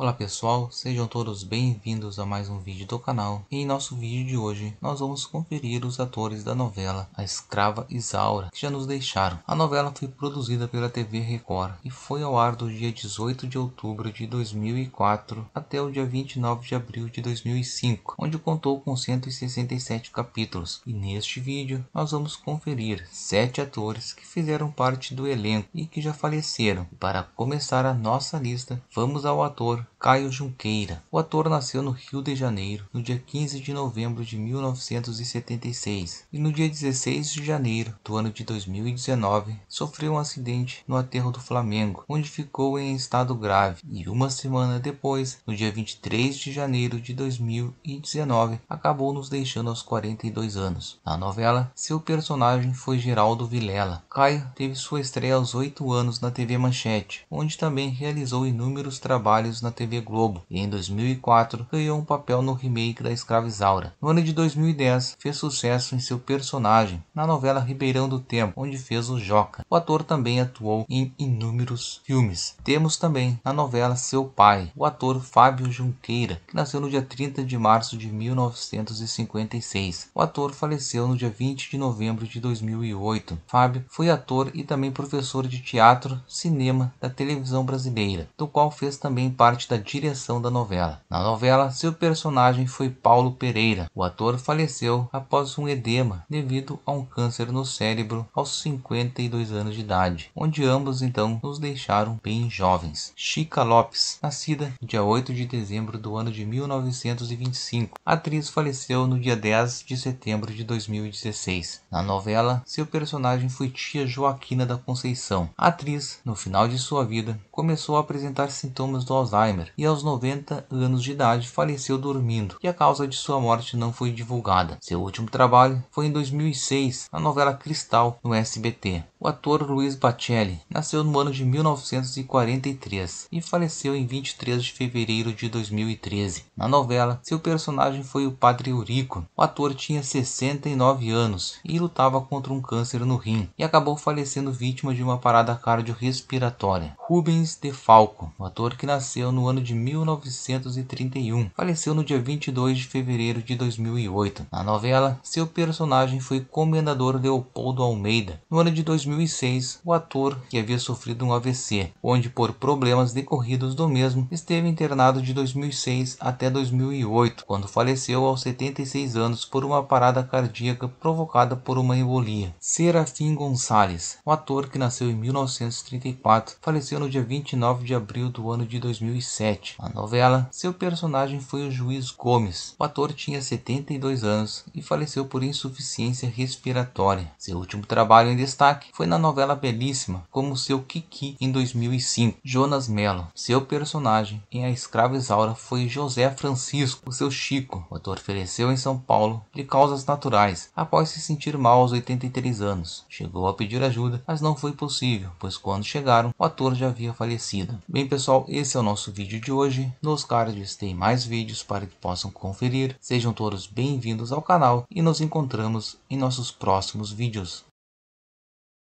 Olá pessoal, sejam todos bem-vindos a mais um vídeo do canal. E em nosso vídeo de hoje, nós vamos conferir os atores da novela A Escrava Isaura, que já nos deixaram. A novela foi produzida pela TV Record e foi ao ar do dia 18 de outubro de 2004 até o dia 29 de abril de 2005, onde contou com 167 capítulos. E neste vídeo, nós vamos conferir sete atores que fizeram parte do elenco e que já faleceram. E para começar a nossa lista, vamos ao ator Caio Junqueira. O ator nasceu no Rio de Janeiro no dia 15 de novembro de 1976 e no dia 16 de janeiro do ano de 2019 sofreu um acidente no aterro do Flamengo, onde ficou em estado grave e uma semana depois, no dia 23 de janeiro de 2019, acabou nos deixando aos 42 anos. Na novela, seu personagem foi Geraldo Vilela. Caio teve sua estreia aos 8 anos na TV Manchete, onde também realizou inúmeros trabalhos na TV Globo e em 2004 ganhou um papel no remake da escrava Isaura. No ano de 2010, fez sucesso em seu personagem na novela Ribeirão do Tempo, onde fez o Joca. O ator também atuou em inúmeros filmes. Temos também na novela Seu Pai, o ator Fábio Junqueira, que nasceu no dia 30 de março de 1956. O ator faleceu no dia 20 de novembro de 2008. Fábio foi ator e também professor de teatro, cinema da televisão brasileira, do qual fez também parte da direção da novela. Na novela, seu personagem foi Paulo Pereira. O ator faleceu após um edema devido a um câncer no cérebro aos 52 anos de idade, onde ambos então nos deixaram bem jovens. Chica Lopes, nascida dia 8 de dezembro do ano de 1925, a atriz faleceu no dia 10 de setembro de 2016. Na novela, seu personagem foi tia Joaquina da Conceição. A atriz, no final de sua vida, começou a apresentar sintomas do Alzheimer Alzheimer e aos 90 anos de idade faleceu dormindo e a causa de sua morte não foi divulgada. Seu último trabalho foi em 2006 na novela Cristal no SBT. O ator Luiz Bacelli nasceu no ano de 1943 e faleceu em 23 de fevereiro de 2013. Na novela, seu personagem foi o Padre Eurico. O ator tinha 69 anos e lutava contra um câncer no rim e acabou falecendo vítima de uma parada cardiorrespiratória. Rubens de Falco, o ator que nasceu no no ano de 1931. Faleceu no dia 22 de fevereiro de 2008. Na novela, seu personagem foi Comendador Leopoldo Almeida. No ano de 2006, o ator que havia sofrido um AVC, onde por problemas decorridos do mesmo, esteve internado de 2006 até 2008, quando faleceu aos 76 anos por uma parada cardíaca provocada por uma embolia. Serafim Gonçalves, o ator que nasceu em 1934, faleceu no dia 29 de abril do ano de 2006. 2007. Na novela, seu personagem foi o juiz Gomes. O ator tinha 72 anos e faleceu por insuficiência respiratória. Seu último trabalho em destaque foi na novela belíssima como seu Kiki em 2005. Jonas Mello, seu personagem em A Escrava Isaura foi José Francisco, o seu Chico. O ator faleceu em São Paulo de causas naturais após se sentir mal aos 83 anos. Chegou a pedir ajuda, mas não foi possível, pois quando chegaram, o ator já havia falecido. Bem, pessoal, esse é o nosso vídeo de hoje. Nos cards tem mais vídeos para que possam conferir. Sejam todos bem-vindos ao canal e nos encontramos em nossos próximos vídeos.